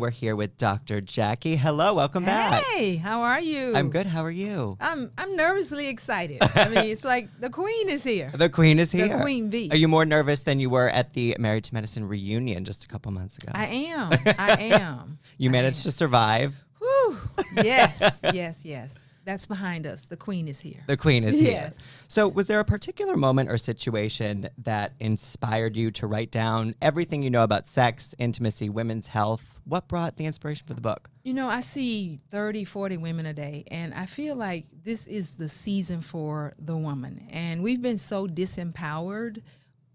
We're here with Dr. Jackie. Hello, welcome back. Hey, how are you? I'm good. How are you? I'm I'm nervously excited. I mean, it's like the queen is here. The queen is here. The queen V. Are you more nervous than you were at the Married to Medicine reunion just a couple months ago? I am. I am. you managed am. to survive. Whew. Yes, yes, yes that's behind us. The queen is here. The queen is here. Yes. So, was there a particular moment or situation that inspired you to write down everything you know about sex, intimacy, women's health? What brought the inspiration for the book? You know, I see 30, 40 women a day, and I feel like this is the season for the woman. And we've been so disempowered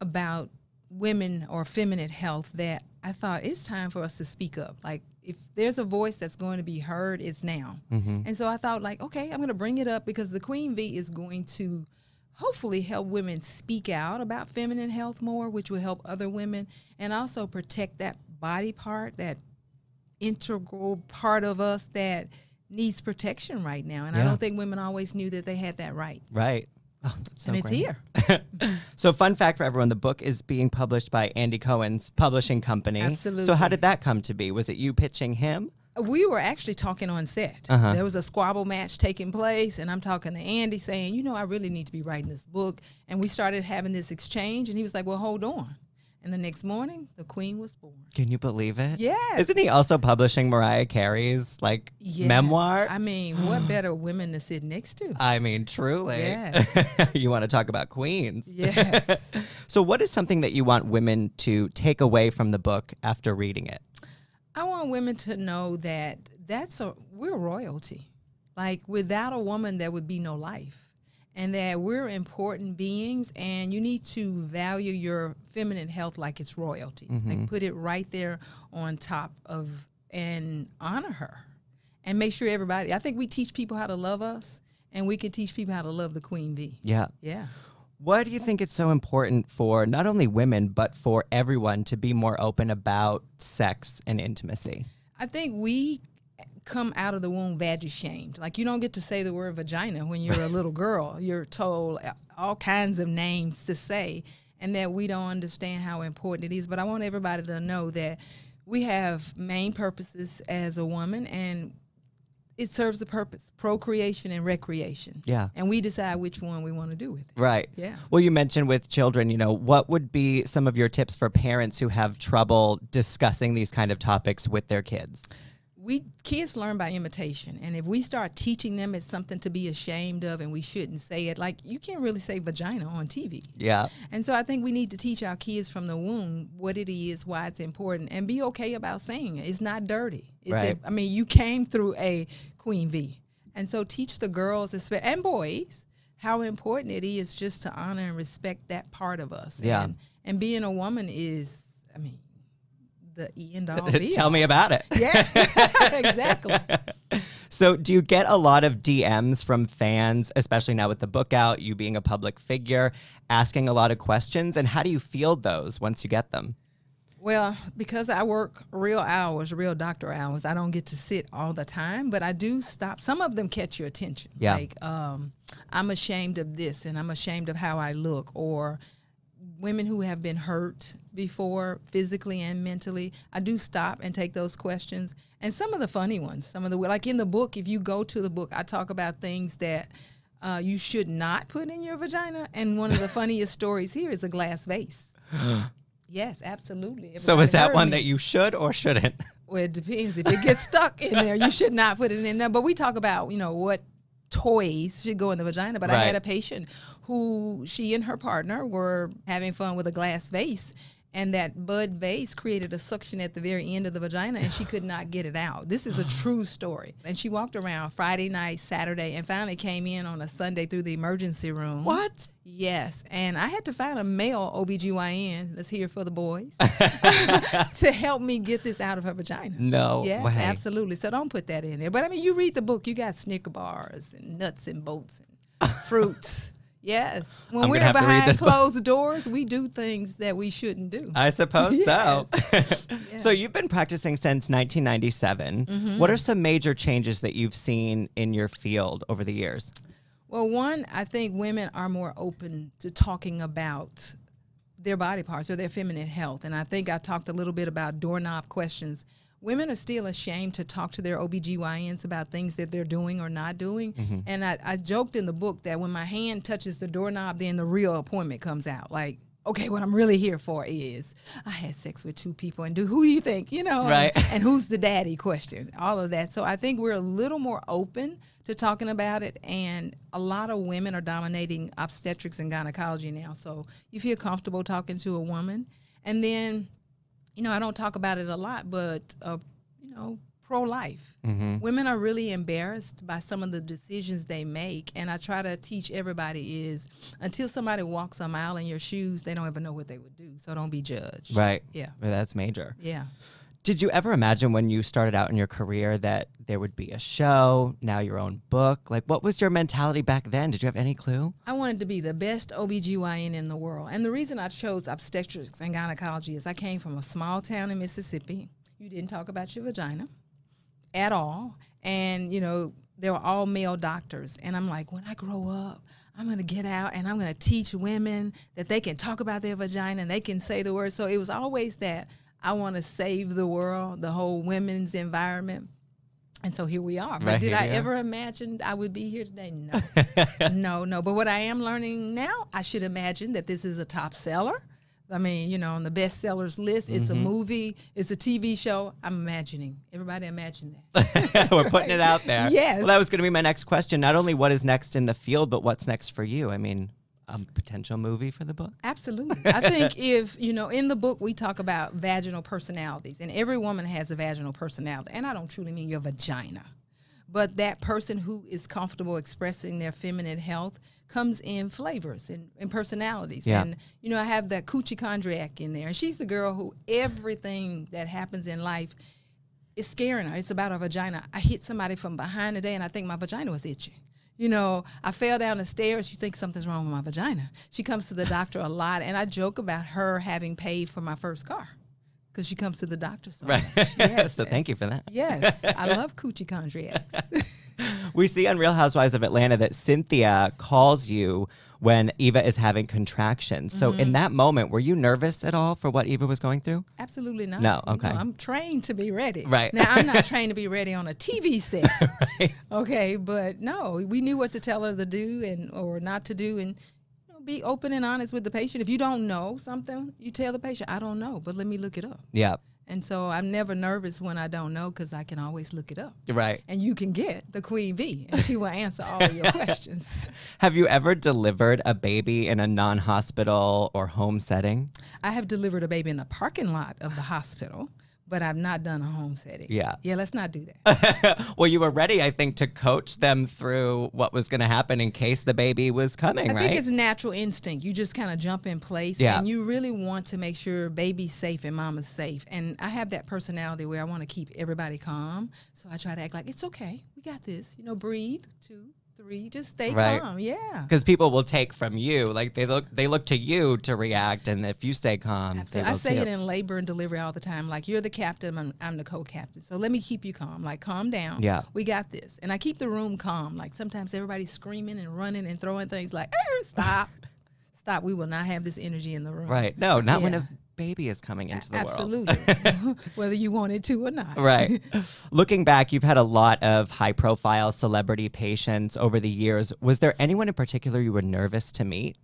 about women or feminine health that I thought it's time for us to speak up. Like, if there's a voice that's going to be heard, it's now. Mm-hmm. And so I thought, like, okay, I'm going to bring it up because the Queen V is going to hopefully help women speak out about feminine health more, which will help other women and also protect that body part, that integral part of us that needs protection right now. And yeah. I don't think women always knew that they had that right. Right. Oh, so and it's great. here. so, fun fact for everyone: the book is being published by Andy Cohen's publishing company. Absolutely. So, how did that come to be? Was it you pitching him? We were actually talking on set. Uh-huh. There was a squabble match taking place, and I'm talking to Andy saying, "You know, I really need to be writing this book." And we started having this exchange, and he was like, "Well, hold on." And the next morning, the queen was born. Can you believe it? Yes. Isn't he also publishing Mariah Carey's like yes. memoir? I mean, what better women to sit next to? I mean, truly. Yes. you want to talk about queens. Yes. so what is something that you want women to take away from the book after reading it? I want women to know that that's a we're royalty. Like without a woman there would be no life and that we're important beings and you need to value your feminine health like it's royalty. Mm-hmm. Like put it right there on top of and honor her and make sure everybody I think we teach people how to love us and we can teach people how to love the queen bee. Yeah. Yeah. Why do you think it's so important for not only women but for everyone to be more open about sex and intimacy? I think we come out of the womb vagina shamed. Like you don't get to say the word vagina when you're a little girl. You're told all kinds of names to say, and that we don't understand how important it is. But I want everybody to know that we have main purposes as a woman, and it serves a purpose procreation and recreation yeah and we decide which one we want to do with it right yeah well you mentioned with children you know what would be some of your tips for parents who have trouble discussing these kind of topics with their kids we kids learn by imitation and if we start teaching them it's something to be ashamed of and we shouldn't say it like you can't really say vagina on tv yeah and so i think we need to teach our kids from the womb what it is why it's important and be okay about saying it it's not dirty it's right. A, i mean you came through a queen v and so teach the girls and boys how important it is just to honor and respect that part of us yeah and, and being a woman is i mean the end all be. Tell me about it. Yes, exactly. So, do you get a lot of DMs from fans, especially now with the book out, you being a public figure, asking a lot of questions? And how do you field those once you get them? Well, because I work real hours, real doctor hours, I don't get to sit all the time, but I do stop. Some of them catch your attention. Yeah. Like, um, I'm ashamed of this and I'm ashamed of how I look, or women who have been hurt before physically and mentally i do stop and take those questions and some of the funny ones some of the like in the book if you go to the book i talk about things that uh, you should not put in your vagina and one of the funniest stories here is a glass vase yes absolutely Everybody so is that one me. that you should or shouldn't well it depends if it gets stuck in there you should not put it in there but we talk about you know what toys should go in the vagina. But right. I had a patient who she and her partner were having fun with a glass vase and that bud vase created a suction at the very end of the vagina and she could not get it out. This is a true story. And she walked around Friday night, Saturday, and finally came in on a Sunday through the emergency room. What? Yes. And I had to find a male OBGYN, let's hear for the boys, to help me get this out of her vagina. No. Yes, way. absolutely. So don't put that in there. But I mean, you read the book, you got Snicker bars and nuts and bolts and fruits. Yes. When I'm we're behind closed book. doors, we do things that we shouldn't do. I suppose yes. so. So you've been practicing since 1997. Mm-hmm. What are some major changes that you've seen in your field over the years? Well, one, I think women are more open to talking about their body parts or their feminine health. And I think I talked a little bit about doorknob questions women are still ashamed to talk to their OBGYNs about things that they're doing or not doing. Mm-hmm. And I, I joked in the book that when my hand touches the doorknob, then the real appointment comes out. Like, okay, what I'm really here for is I had sex with two people, and do who do you think, you know, right? And, and, who's the daddy question, all of that. So I think we're a little more open to talking about it, and a lot of women are dominating obstetrics and gynecology now. So you feel comfortable talking to a woman, and then you know, I don't talk about it a lot, but uh, you know, pro life. Mm-hmm. Women are really embarrassed by some of the decisions they make, and I try to teach everybody is until somebody walks a mile in your shoes, they don't ever know what they would do. So don't be judged. Right. Yeah. Well, that's major. Yeah. Did you ever imagine when you started out in your career that there would be a show, now your own book? Like, what was your mentality back then? Did you have any clue? I wanted to be the best OBGYN in the world. And the reason I chose obstetrics and gynecology is I came from a small town in Mississippi. You didn't talk about your vagina at all. And, you know, they were all male doctors. And I'm like, when I grow up, I'm going to get out and I'm going to teach women that they can talk about their vagina and they can say the word. So it was always that I want to save the world, the whole women's environment. And so here we are. But did I ever imagine I would be here today? No. no, no. But what I am learning now, I should imagine that this is a top seller. I mean, you know, on the bestsellers list, it's mm-hmm. a movie, it's a TV show. I'm imagining. Everybody imagine that. We're right? putting it out there. Yes. Well, that was going to be my next question. Not only what is next in the field, but what's next for you? I mean, a potential movie for the book? Absolutely. I think if, you know, in the book we talk about vaginal personalities, and every woman has a vaginal personality. And I don't truly mean your vagina, but that person who is comfortable expressing their feminine health comes in flavors and, and personalities. Yeah. And, you know, I have that Coochie Chondriac in there, and she's the girl who everything that happens in life is scaring her. It's about her vagina. I hit somebody from behind today, and I think my vagina was itching you know, I fell down the stairs. You think something's wrong with my vagina. She comes to the doctor a lot, and I joke about her having paid for my first car because she comes to the doctor so right. much. Yes. so thank you for that. Yes, I love coochie chondriacs. we see on Real Housewives of Atlanta that Cynthia calls you when Eva is having contractions. Mm-hmm. So in mm-hmm. that moment, were you nervous at all for what Eva was going through? Absolutely not. No, okay. No, I'm trained to be ready. Right. Now I'm not trained to be ready on a TV set. right. Okay, but no, we knew what to tell her to do and or not to do and you know, be open and honest with the patient. If you don't know something, you tell the patient, I don't know, but let me look it up. Yeah. And so I'm never nervous when I don't know because I can always look it up. Right. And you can get the Queen Bee and she will answer all your questions. Have you ever delivered a baby in a non hospital or home setting? I have delivered a baby in the parking lot of the hospital but I've not done a home setting. Yeah. Yeah, let's not do that. well, you were ready, I think, to coach them through what was going to happen in case the baby was coming, I right? think it's natural instinct. You just kind of jump in place yeah. and you really want to make sure baby's safe and mama's safe. And I have that personality where I want to keep everybody calm. So I try to act like, it's okay. We got this. You know, breathe, too three. Just stay right? calm. Yeah. Because people will take from you. Like they look they look to you to react and if you stay calm. Absolutely. I say too. it in labor and delivery all the time. Like you're the captain, I'm, I'm the co captain. So let me keep you calm. Like calm down. Yeah. We got this. And I keep the room calm. Like sometimes everybody's screaming and running and throwing things like, stop. stop. We will not have this energy in the room. Right. No, not yeah. when a baby is coming into the Absolutely. world. Absolutely. Whether you wanted to or not. Right. Looking back, you've had a lot of high profile celebrity patients over the years. Was there anyone in particular you were nervous to meet?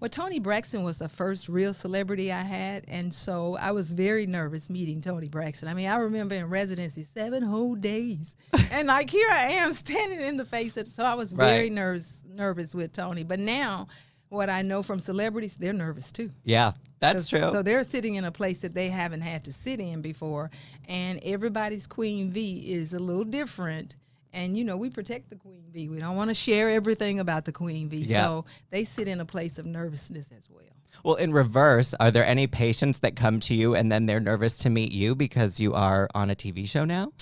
Well, Tony Braxton was the first real celebrity I had, and so I was very nervous meeting Tony Braxton. I mean, I remember in residency seven whole days, and like here I am standing in the face of. So I was very nervous, nervous with Tony. But now, what I know from celebrities, they're nervous too. Yeah, that's true. So they're sitting in a place that they haven't had to sit in before, and everybody's queen V is a little different. And you know, we protect the queen V. We don't want to share everything about the queen V. Yeah. So they sit in a place of nervousness as well. Well, in reverse, are there any patients that come to you and then they're nervous to meet you because you are on a TV show now?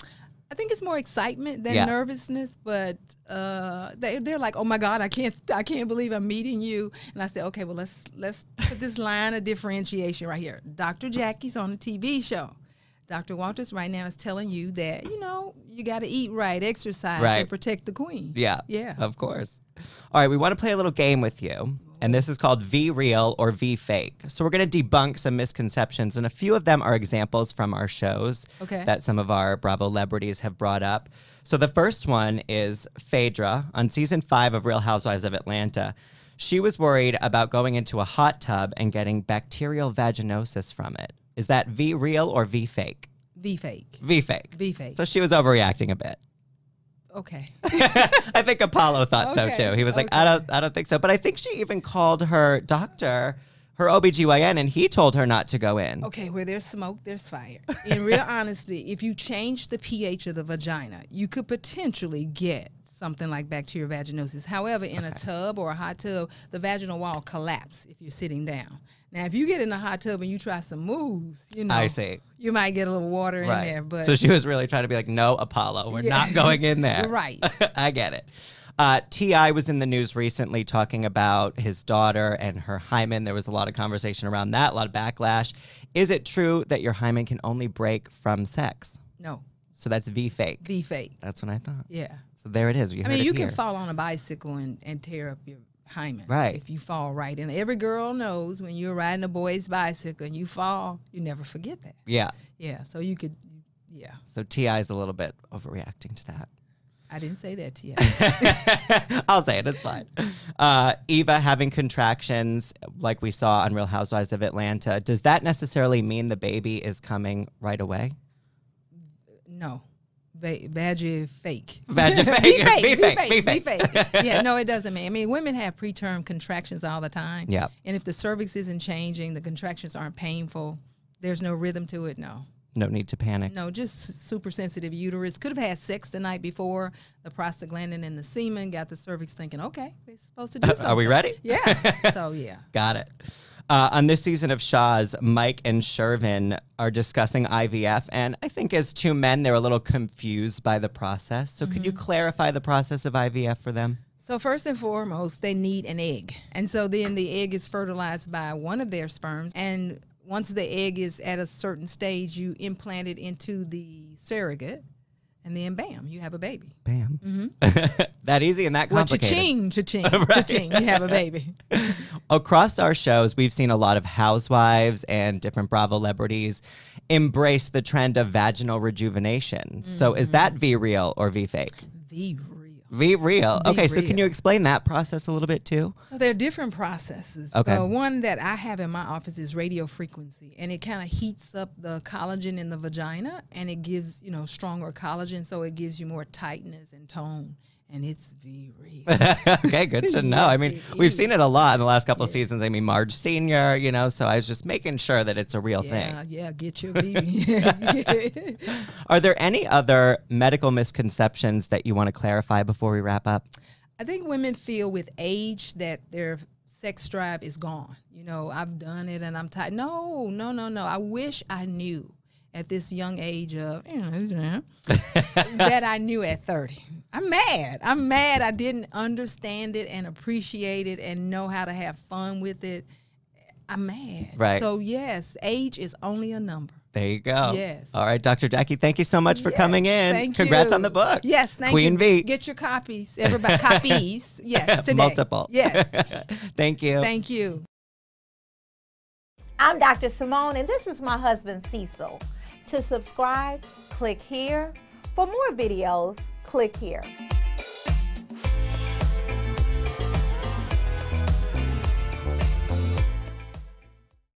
I think it's more excitement than yeah. nervousness, but uh, they, they're like, "Oh my God, I can't, I can't believe I'm meeting you." And I said, "Okay, well let's let's put this line of differentiation right here. Dr. Jackie's on a TV show. Dr. Walters right now is telling you that you know you got to eat right, exercise, right. and protect the queen. Yeah, yeah, of course. All right, we want to play a little game with you and this is called V Real or V Fake. So we're going to debunk some misconceptions, and a few of them are examples from our shows okay. that some of our Bravo celebrities have brought up. So the first one is Phaedra on season five of Real Housewives of Atlanta. She was worried about going into a hot tub and getting bacterial vaginosis from it. Is that V real or V fake? V fake. V fake. V fake. So she was overreacting a bit okay. I think Apollo thought okay. so too. He was like, okay. I don't I don't think so. But I think she even called her doctor, her OBGYN, and he told her not to go in. Okay, where there's smoke, there's fire. In real honesty, if you change the pH of the vagina, you could potentially get something like bacterial vaginosis. However, in okay. a tub or a hot tub, the vaginal wall collapses if you're sitting down. Now, if you get in the hot tub and you try some moves, you know, I see. You might get a little water right. in there, but so she was really trying to be like, "No, Apollo, we're yeah. not going in there." right. I get it. Uh, Ti was in the news recently talking about his daughter and her hymen. There was a lot of conversation around that, a lot of backlash. Is it true that your hymen can only break from sex? No. So that's V fake. V fake. That's what I thought. Yeah. So there it is. You I mean, you can fall on a bicycle and, and tear up your hymen. Right. If you fall right. And every girl knows when you're riding a boy's bicycle and you fall, you never forget that. Yeah. Yeah. So you could, yeah. So T.I. is a little bit overreacting to that. I didn't say that to you. I'll say it. It's fine. Uh, Eva having contractions, like we saw on Real Housewives of Atlanta, does that necessarily mean the baby is coming right away? No va- fake. Vag fake. be fake. Be fake. Be fake. Be fake. yeah, no, it doesn't mean. I mean, women have preterm contractions all the time. Yeah. And if the cervix isn't changing, the contractions aren't painful. There's no rhythm to it. No. No need to panic. No, just super sensitive uterus. Could have had sex the night before. The prostaglandin and the semen got the cervix thinking, okay, we are supposed to do something. Are we ready? Yeah. so, yeah. Got it. Uh, on this season of Shaw's, Mike and Shervin are discussing IVF, and I think as two men, they're a little confused by the process. So, mm -hmm. could you mm-hmm. clarify the process of IVF for them? So, first and foremost, they need an egg. And so then the egg is fertilized by one of their sperms. And once the egg is at a certain stage, you implant it into the surrogate. And then bam, you have a baby. Bam. Mm-hmm. that easy and that complicated. Well, cha-ching, cha-ching, right. cha-ching, you have a baby. Across our shows, we've seen a lot of housewives and different Bravo celebrities embrace the trend of vaginal rejuvenation. Mm-hmm. So is mm-hmm. that V real or V fake? Be real. Be okay, real. so can you explain that process a little bit too? So there are different processes. Okay. The one that I have in my office is radio frequency, and it kind of heats up the collagen in the vagina, and it gives you know stronger collagen, so it gives you more tightness and tone and it's very okay, good to know. yes, I mean, we've is. seen it a lot in the last couple yeah. of seasons. I mean, Marge Senior, you know. So I was just making sure that it's a real yeah, thing. Yeah, get your baby. Are there any other medical misconceptions that you want to clarify before we wrap up? I think women feel with age that their sex drive is gone. You know, I've done it and I'm tired. No, no, no, no. I wish I knew at this young age of that I knew at 30. I'm mad. I'm mad I didn't understand it and appreciate it and know how to have fun with it. I'm mad. Right. So yes, age is only a number. There you go. Yes. All right, Dr. Jackie, thank you so much for yes, coming in. Thank Congrats on the book. Yes, thank Queen you. Queen V. Get your copies. Everybody copies. Yes, today. Multiple. Yes. thank you. Thank you. I'm Dr. Simone and this is my husband Cecil. To subscribe, click here. For more videos, click here.